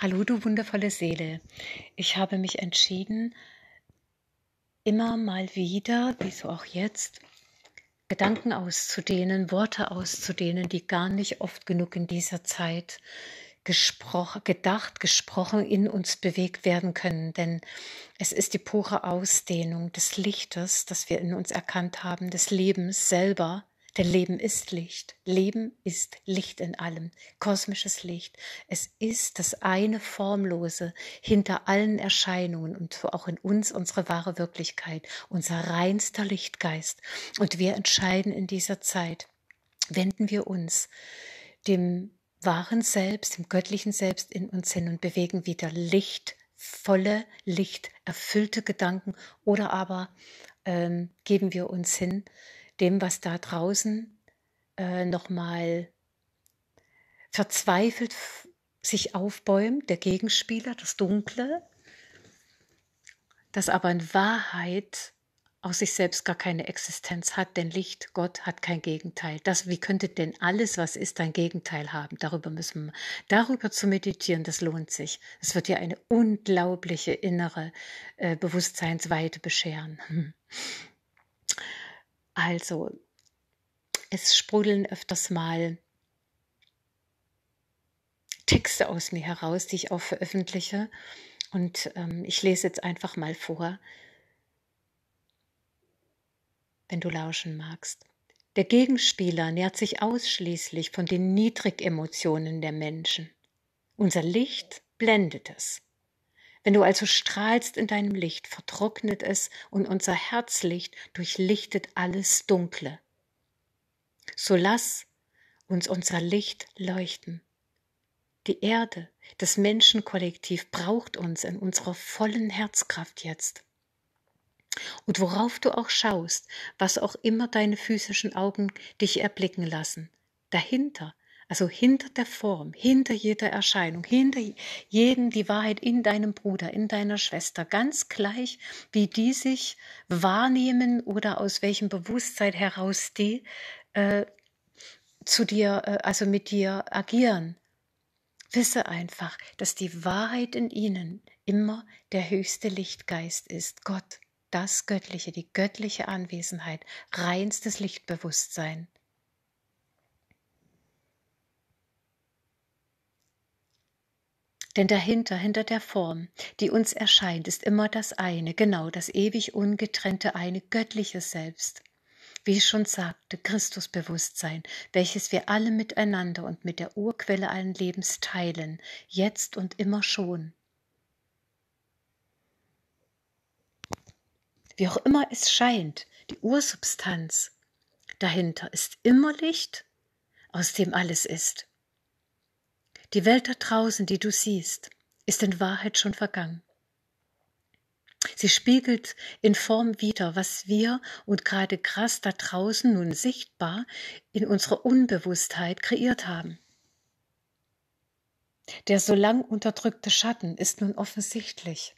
Hallo, du wundervolle Seele. Ich habe mich entschieden, immer mal wieder, wie so auch jetzt, Gedanken auszudehnen, Worte auszudehnen, die gar nicht oft genug in dieser Zeit gesprochen, gedacht, gesprochen, in uns bewegt werden können. Denn es ist die pure Ausdehnung des Lichtes, das wir in uns erkannt haben, des Lebens selber, denn Leben ist Licht. Leben ist Licht in allem. Kosmisches Licht. Es ist das eine Formlose hinter allen Erscheinungen und auch in uns unsere wahre Wirklichkeit, unser reinster Lichtgeist. Und wir entscheiden in dieser Zeit, wenden wir uns dem wahren Selbst, dem göttlichen Selbst in uns hin und bewegen wieder Licht, lichtvolle, lichterfüllte Gedanken oder aber ähm, geben wir uns hin dem, was da draußen äh, nochmal verzweifelt sich aufbäumt, der Gegenspieler, das Dunkle, das aber in Wahrheit aus sich selbst gar keine Existenz hat, denn Licht, Gott hat kein Gegenteil. Das, wie könnte denn alles, was ist, ein Gegenteil haben? Darüber müssen wir, darüber zu meditieren, das lohnt sich. Es wird dir eine unglaubliche innere äh, Bewusstseinsweite bescheren. Also, es sprudeln öfters mal Texte aus mir heraus, die ich auch veröffentliche. Und ähm, ich lese jetzt einfach mal vor, wenn du lauschen magst. Der Gegenspieler nährt sich ausschließlich von den Niedrigemotionen der Menschen. Unser Licht blendet es. Wenn du also strahlst in deinem Licht, vertrocknet es und unser Herzlicht durchlichtet alles Dunkle. So lass uns unser Licht leuchten. Die Erde, das Menschenkollektiv braucht uns in unserer vollen Herzkraft jetzt. Und worauf du auch schaust, was auch immer deine physischen Augen dich erblicken lassen, dahinter also hinter der Form, hinter jeder Erscheinung, hinter jedem die Wahrheit in deinem Bruder, in deiner Schwester, ganz gleich, wie die sich wahrnehmen oder aus welchem Bewusstsein heraus die äh, zu dir, äh, also mit dir agieren. Wisse einfach, dass die Wahrheit in ihnen immer der höchste Lichtgeist ist, Gott, das Göttliche, die göttliche Anwesenheit, reinstes Lichtbewusstsein. Denn dahinter, hinter der Form, die uns erscheint, ist immer das eine, genau das ewig ungetrennte eine göttliche Selbst. Wie ich schon sagte, Christusbewusstsein, welches wir alle miteinander und mit der Urquelle allen Lebens teilen, jetzt und immer schon. Wie auch immer es scheint, die Ursubstanz dahinter ist immer Licht, aus dem alles ist. Die Welt da draußen, die du siehst, ist in Wahrheit schon vergangen. Sie spiegelt in Form wider, was wir und gerade krass da draußen nun sichtbar in unserer Unbewusstheit kreiert haben. Der so lang unterdrückte Schatten ist nun offensichtlich.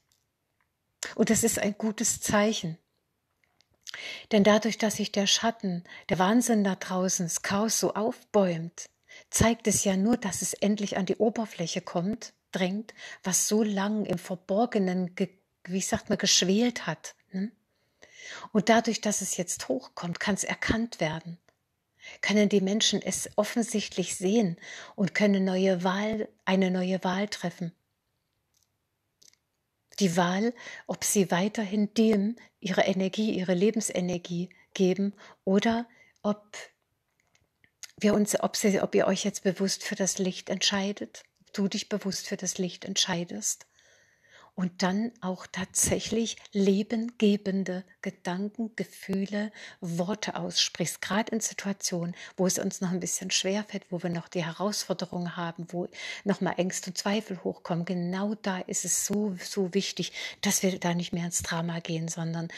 Und es ist ein gutes Zeichen. Denn dadurch, dass sich der Schatten, der Wahnsinn da draußen, das Chaos so aufbäumt, zeigt es ja nur, dass es endlich an die Oberfläche kommt, drängt, was so lang im Verborgenen, wie sagt man, geschwelt hat. Ne? Und dadurch, dass es jetzt hochkommt, kann es erkannt werden. Können die Menschen es offensichtlich sehen und können neue Wahl, eine neue Wahl treffen. Die Wahl, ob sie weiterhin dem ihre Energie, ihre Lebensenergie geben oder ob wir uns, ob, sie, ob ihr euch jetzt bewusst für das Licht entscheidet, ob du dich bewusst für das Licht entscheidest und dann auch tatsächlich lebengebende Gedanken, Gefühle, Worte aussprichst, gerade in Situationen, wo es uns noch ein bisschen schwerfällt, wo wir noch die Herausforderungen haben, wo nochmal Ängste und Zweifel hochkommen. Genau da ist es so, so wichtig, dass wir da nicht mehr ins Drama gehen, sondern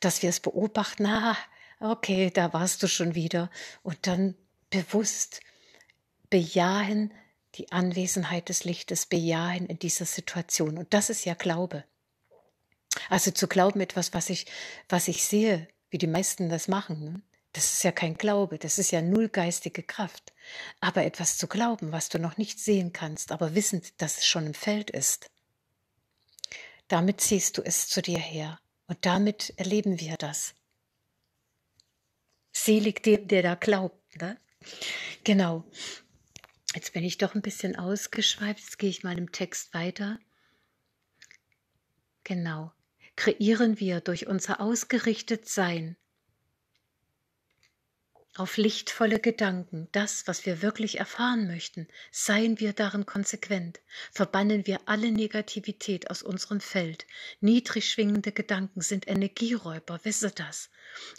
dass wir es beobachten, ah, okay, da warst du schon wieder und dann bewusst bejahen die Anwesenheit des Lichtes, bejahen in dieser Situation. Und das ist ja Glaube. Also zu glauben etwas, was ich, was ich sehe, wie die meisten das machen, ne? das ist ja kein Glaube, das ist ja null geistige Kraft. Aber etwas zu glauben, was du noch nicht sehen kannst, aber wissend, dass es schon im Feld ist, damit ziehst du es zu dir her. Und damit erleben wir das. Selig dem, der da glaubt, ne? Genau. Jetzt bin ich doch ein bisschen ausgeschweift. Jetzt gehe ich meinem Text weiter. Genau. Kreieren wir durch unser ausgerichtet Sein auf lichtvolle Gedanken, das, was wir wirklich erfahren möchten, seien wir darin konsequent, verbannen wir alle Negativität aus unserem Feld. Niedrig schwingende Gedanken sind Energieräuber, wisse das,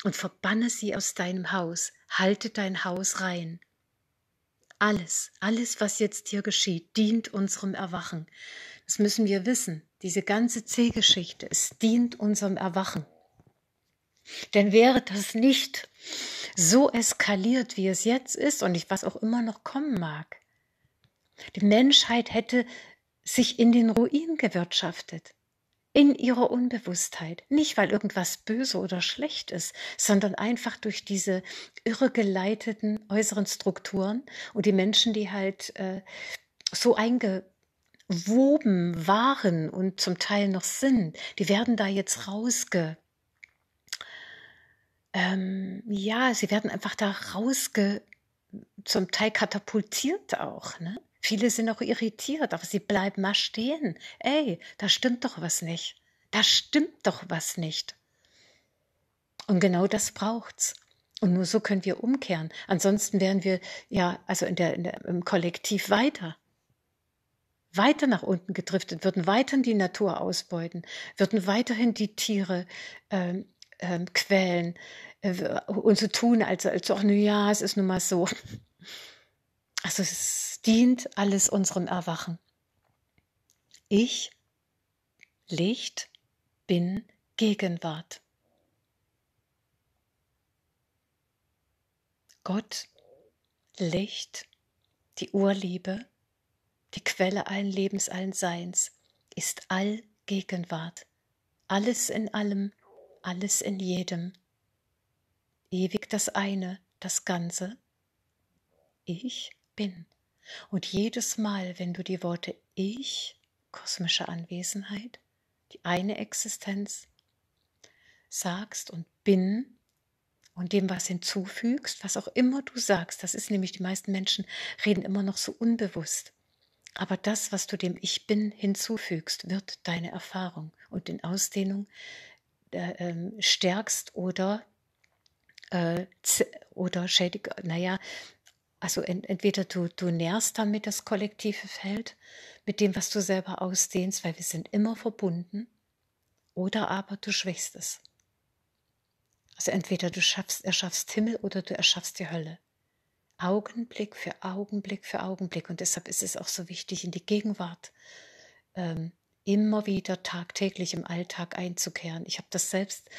und verbanne sie aus deinem Haus, halte dein Haus rein. Alles, alles, was jetzt hier geschieht, dient unserem Erwachen. Das müssen wir wissen. Diese ganze C-Geschichte, es dient unserem Erwachen. Denn wäre das nicht so eskaliert, wie es jetzt ist und was auch immer noch kommen mag, die Menschheit hätte sich in den Ruin gewirtschaftet. In ihrer Unbewusstheit. Nicht, weil irgendwas böse oder schlecht ist, sondern einfach durch diese irregeleiteten äußeren Strukturen und die Menschen, die halt äh, so eingewoben waren und zum Teil noch sind, die werden da jetzt rausge ähm, ja, sie werden einfach da rausge, zum Teil katapultiert auch, ne? Viele sind auch irritiert, aber sie bleiben mal stehen. Ey, da stimmt doch was nicht. Da stimmt doch was nicht. Und genau das braucht's. Und nur so können wir umkehren. Ansonsten wären wir ja, also in der, in der, im Kollektiv weiter. Weiter nach unten gedriftet, würden weiterhin die Natur ausbeuten, würden weiterhin die Tiere ähm, ähm, Quellen äh, und so tun, als, als auch, ja, es ist nun mal so. Also es dient alles unserem Erwachen. Ich, Licht, bin Gegenwart. Gott, Licht, die Urliebe, die Quelle allen Lebens, allen Seins, ist Allgegenwart, alles in allem, alles in jedem. Ewig das eine, das Ganze. Ich bin. Und jedes Mal, wenn du die Worte Ich, kosmische Anwesenheit, die eine Existenz, sagst und bin und dem was hinzufügst, was auch immer du sagst, das ist nämlich, die meisten Menschen reden immer noch so unbewusst. Aber das, was du dem Ich bin hinzufügst, wird deine Erfahrung und in Ausdehnung äh, ähm, stärkst oder, äh, oder schädigst, naja, also ent entweder du, du nährst damit das kollektive Feld, mit dem, was du selber ausdehnst, weil wir sind immer verbunden, oder aber du schwächst es. Also entweder du schaffst, erschaffst Himmel oder du erschaffst die Hölle. Augenblick für Augenblick für Augenblick. Und deshalb ist es auch so wichtig, in die Gegenwart ähm, immer wieder tagtäglich im Alltag einzukehren. Ich habe das selbst,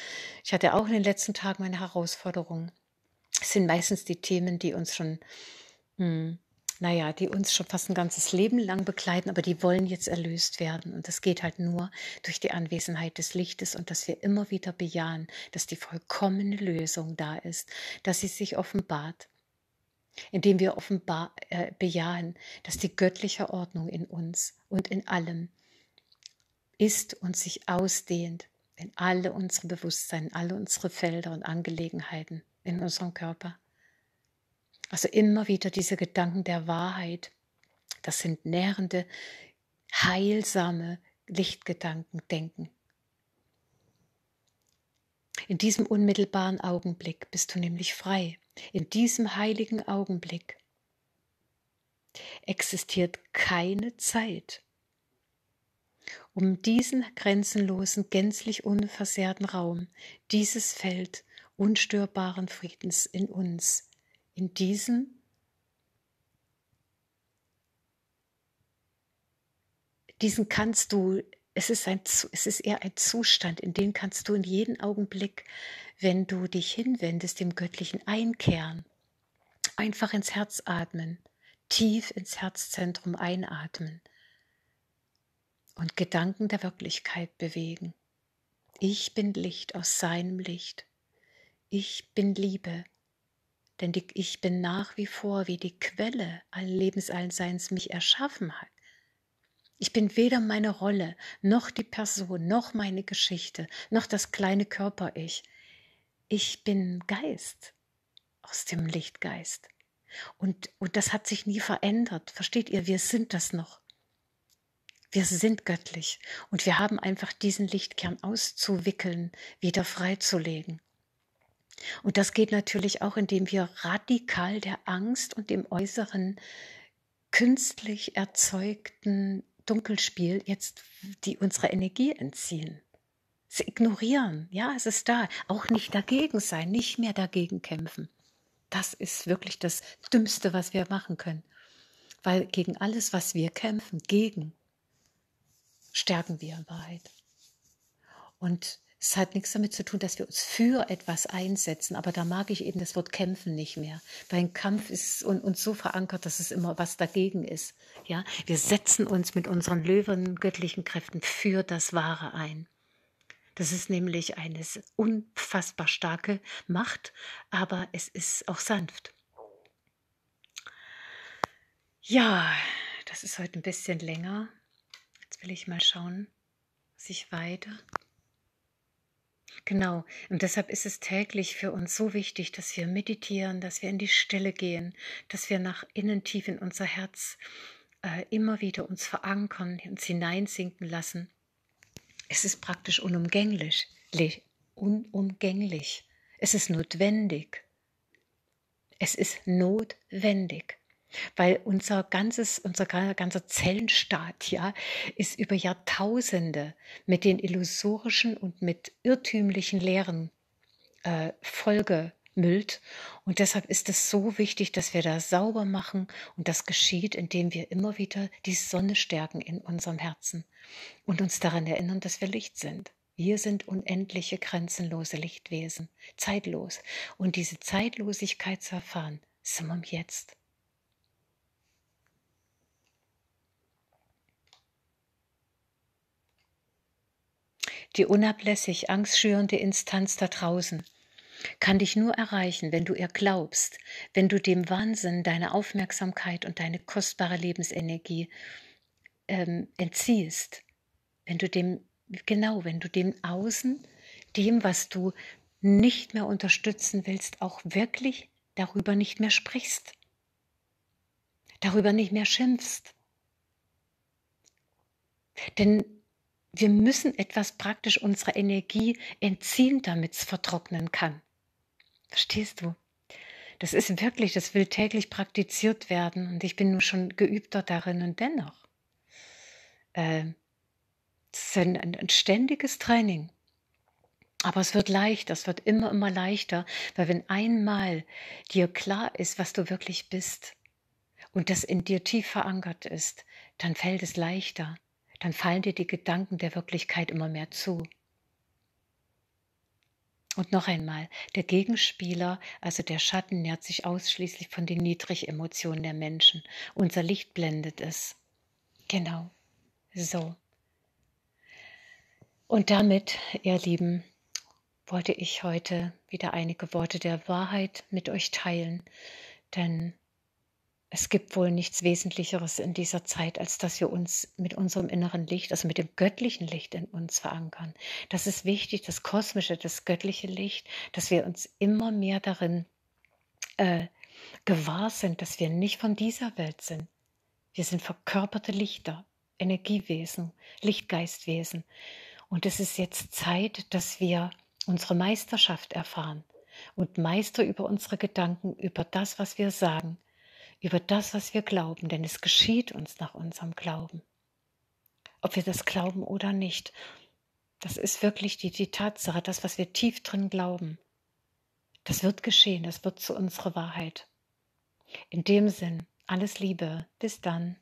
ich hatte auch in den letzten Tagen meine Herausforderungen. Es sind meistens die Themen, die uns schon, hm, naja, die uns schon fast ein ganzes Leben lang begleiten, aber die wollen jetzt erlöst werden. Und das geht halt nur durch die Anwesenheit des Lichtes und dass wir immer wieder bejahen, dass die vollkommene Lösung da ist, dass sie sich offenbart indem wir offenbar äh, bejahen, dass die göttliche Ordnung in uns und in allem ist und sich ausdehnt in alle unsere Bewusstsein, alle unsere Felder und Angelegenheiten in unserem Körper. Also immer wieder diese Gedanken der Wahrheit, das sind nährende, heilsame Lichtgedanken, Denken. In diesem unmittelbaren Augenblick bist du nämlich frei. In diesem heiligen Augenblick existiert keine Zeit um diesen grenzenlosen, gänzlich unversehrten Raum, dieses Feld unstörbaren Friedens in uns, in diesem diesen kannst du es ist, ein, es ist eher ein Zustand, in den kannst du in jedem Augenblick, wenn du dich hinwendest, dem Göttlichen einkehren. Einfach ins Herz atmen, tief ins Herzzentrum einatmen und Gedanken der Wirklichkeit bewegen. Ich bin Licht aus seinem Licht. Ich bin Liebe, denn die, ich bin nach wie vor wie die Quelle allen Lebens, allen Seins mich erschaffen hat. Ich bin weder meine Rolle, noch die Person, noch meine Geschichte, noch das kleine Körper-Ich. Ich bin Geist aus dem Lichtgeist. Und, und das hat sich nie verändert. Versteht ihr, wir sind das noch. Wir sind göttlich und wir haben einfach diesen Lichtkern auszuwickeln, wieder freizulegen. Und das geht natürlich auch, indem wir radikal der Angst und dem äußeren künstlich erzeugten Dunkelspiel jetzt die unsere Energie entziehen. Sie ignorieren, ja, es ist da. Auch nicht dagegen sein, nicht mehr dagegen kämpfen. Das ist wirklich das Dümmste, was wir machen können. Weil gegen alles, was wir kämpfen, gegen, stärken wir in Wahrheit. Und es hat nichts damit zu tun, dass wir uns für etwas einsetzen, aber da mag ich eben das Wort kämpfen nicht mehr, weil ein Kampf ist uns so verankert, dass es immer was dagegen ist. Ja, wir setzen uns mit unseren Löwen göttlichen Kräften für das Wahre ein. Das ist nämlich eine unfassbar starke Macht, aber es ist auch sanft. Ja, das ist heute ein bisschen länger will ich mal schauen, was ich weide. Genau, und deshalb ist es täglich für uns so wichtig, dass wir meditieren, dass wir in die Stille gehen, dass wir nach innen tief in unser Herz äh, immer wieder uns verankern, uns hineinsinken lassen. Es ist praktisch unumgänglich, unumgänglich. Es ist notwendig. Es ist notwendig weil unser ganzes, unser ganzer Zellenstaat ja, ist über Jahrtausende mit den illusorischen und mit irrtümlichen Lehren äh, vollgemüllt. Und deshalb ist es so wichtig, dass wir da sauber machen. Und das geschieht, indem wir immer wieder die Sonne stärken in unserem Herzen und uns daran erinnern, dass wir Licht sind. Wir sind unendliche, grenzenlose Lichtwesen, zeitlos. Und diese Zeitlosigkeit zu erfahren, sind wir Jetzt. die unablässig angstschürende Instanz da draußen, kann dich nur erreichen, wenn du ihr glaubst, wenn du dem Wahnsinn deine Aufmerksamkeit und deine kostbare Lebensenergie ähm, entziehst, wenn du dem, genau, wenn du dem Außen, dem, was du nicht mehr unterstützen willst, auch wirklich darüber nicht mehr sprichst, darüber nicht mehr schimpfst. Denn wir müssen etwas praktisch unserer Energie entziehen, damit es vertrocknen kann. Verstehst du? Das ist wirklich, das will täglich praktiziert werden und ich bin nun schon geübter darin und dennoch. Äh, es ist ein, ein, ein ständiges Training. Aber es wird leichter, es wird immer, immer leichter, weil wenn einmal dir klar ist, was du wirklich bist und das in dir tief verankert ist, dann fällt es leichter, dann fallen dir die Gedanken der Wirklichkeit immer mehr zu. Und noch einmal, der Gegenspieler, also der Schatten, nährt sich ausschließlich von den Niedrigemotionen der Menschen. Unser Licht blendet es. Genau. So. Und damit, ihr Lieben, wollte ich heute wieder einige Worte der Wahrheit mit euch teilen, denn es gibt wohl nichts Wesentlicheres in dieser Zeit, als dass wir uns mit unserem inneren Licht, also mit dem göttlichen Licht in uns verankern. Das ist wichtig, das kosmische, das göttliche Licht, dass wir uns immer mehr darin äh, gewahr sind, dass wir nicht von dieser Welt sind. Wir sind verkörperte Lichter, Energiewesen, Lichtgeistwesen. Und es ist jetzt Zeit, dass wir unsere Meisterschaft erfahren und Meister über unsere Gedanken, über das, was wir sagen, über das, was wir glauben, denn es geschieht uns nach unserem Glauben. Ob wir das glauben oder nicht, das ist wirklich die, die Tatsache, das, was wir tief drin glauben. Das wird geschehen, das wird zu unserer Wahrheit. In dem Sinn, alles Liebe, bis dann.